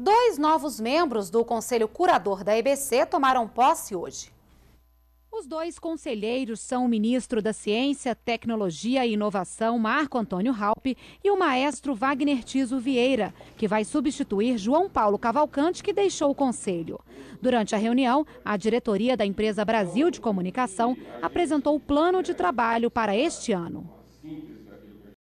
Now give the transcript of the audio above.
Dois novos membros do Conselho Curador da EBC tomaram posse hoje. Os dois conselheiros são o ministro da Ciência, Tecnologia e Inovação, Marco Antônio Raup, e o maestro Wagner Tiso Vieira, que vai substituir João Paulo Cavalcante, que deixou o conselho. Durante a reunião, a diretoria da empresa Brasil de Comunicação apresentou o plano de trabalho para este ano.